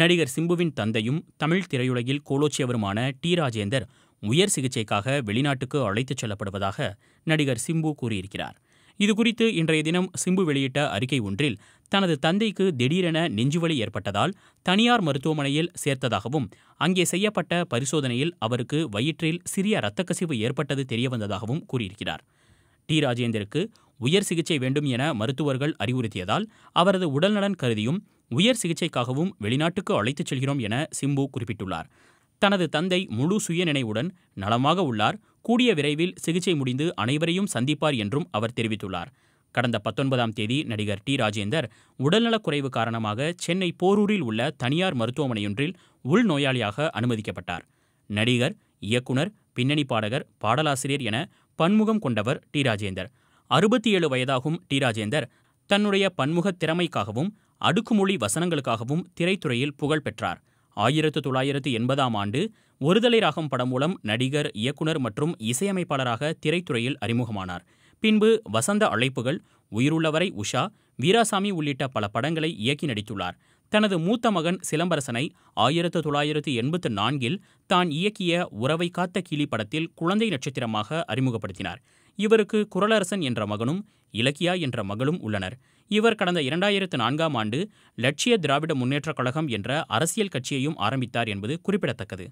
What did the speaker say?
நடிகர் சிம்புவின் தந்தையும் தமிழ் திரையுலகில் கோலோச்சியவருமான டி ராஜேந்தர் உயர் சிகிச்சைக்காக வெளிநாட்டுக்கு அழைத்துச் செல்லப்படுவதாக நடிகர் சிம்பு கூறியிருக்கிறார் இதுகுறித்து இன்றைய தினம் சிம்பு வெளியிட்ட அறிக்கை ஒன்றில் தனது தந்தைக்கு திடீரென நெஞ்சுவலி ஏற்பட்டதால் தனியார் மருத்துவமனையில் சேர்த்ததாகவும் அங்கே செய்யப்பட்ட பரிசோதனையில் அவருக்கு வயிற்றில் சிறிய இரத்தக்கசிவு ஏற்பட்டது தெரியவந்ததாகவும் கூறியிருக்கிறார் டி ராஜேந்தருக்கு உயர் சிகிச்சை வேண்டும் என மருத்துவர்கள் அறிவுறுத்தியதால் அவரது உடல்நலன் கருதியும் உயர் சிகிச்சைக்காகவும் வெளிநாட்டுக்கு அழைத்துச் செல்கிறோம் என சிம்பு குறிப்பிட்டுள்ளார் தனது தந்தை முழு சுயநினைவுடன் நலமாக உள்ளார் கூடிய விரைவில் சிகிச்சை முடிந்து அனைவரையும் சந்திப்பார் என்றும் அவர் தெரிவித்துள்ளார் கடந்த பத்தொன்பதாம் தேதி நடிகர் டி ராஜேந்தர் உடல்நலக்குறைவு காரணமாக சென்னை போரூரில் உள்ள தனியார் மருத்துவமனையொன்றில் உள்நோயாளியாக அனுமதிக்கப்பட்டார் நடிகர் இயக்குனர் பின்னணி பாடகர் பாடலாசிரியர் என பன்முகம் கொண்டவர் டி ராஜேந்தர் அறுபத்தி ஏழு வயதாகும் டி ராஜேந்தர் தன்னுடைய பன்முகத் திறமைக்காகவும் அடுக்குமொழி வசனங்களுக்காகவும் திரைத்துறையில் புகழ் பெற்றார் ஆயிரத்து தொள்ளாயிரத்து எண்பதாம் ஆண்டு ஒருதலை ராகம் படம் மூலம் நடிகர் இயக்குனர் மற்றும் இசையமைப்பாளராக திரைத்துறையில் அறிமுகமானார் பின்பு வசந்த அழைப்புகள் உயிருள்ளவரை உஷா வீராசாமி உள்ளிட்ட பல படங்களை இயக்கி நடித்துள்ளார் தனது மூத்த மகன் சிலம்பரசனை ஆயிரத்து தொள்ளாயிரத்து எண்பத்து நான்கில் தான் இயக்கிய உறவை காத்த கிளி படத்தில் குழந்தை நட்சத்திரமாக அறிமுகப்படுத்தினார் இவருக்கு குரலரசன் என்ற மகனும் இலக்கியா என்ற மகளும் உள்ளனர் இவர் கடந்த இரண்டாயிரத்து நான்காம் ஆண்டு லட்சிய திராவிட முன்னேற்றக் கழகம் என்ற அரசியல் கட்சியையும் ஆரம்பித்தார் என்பது குறிப்பிடத்தக்கது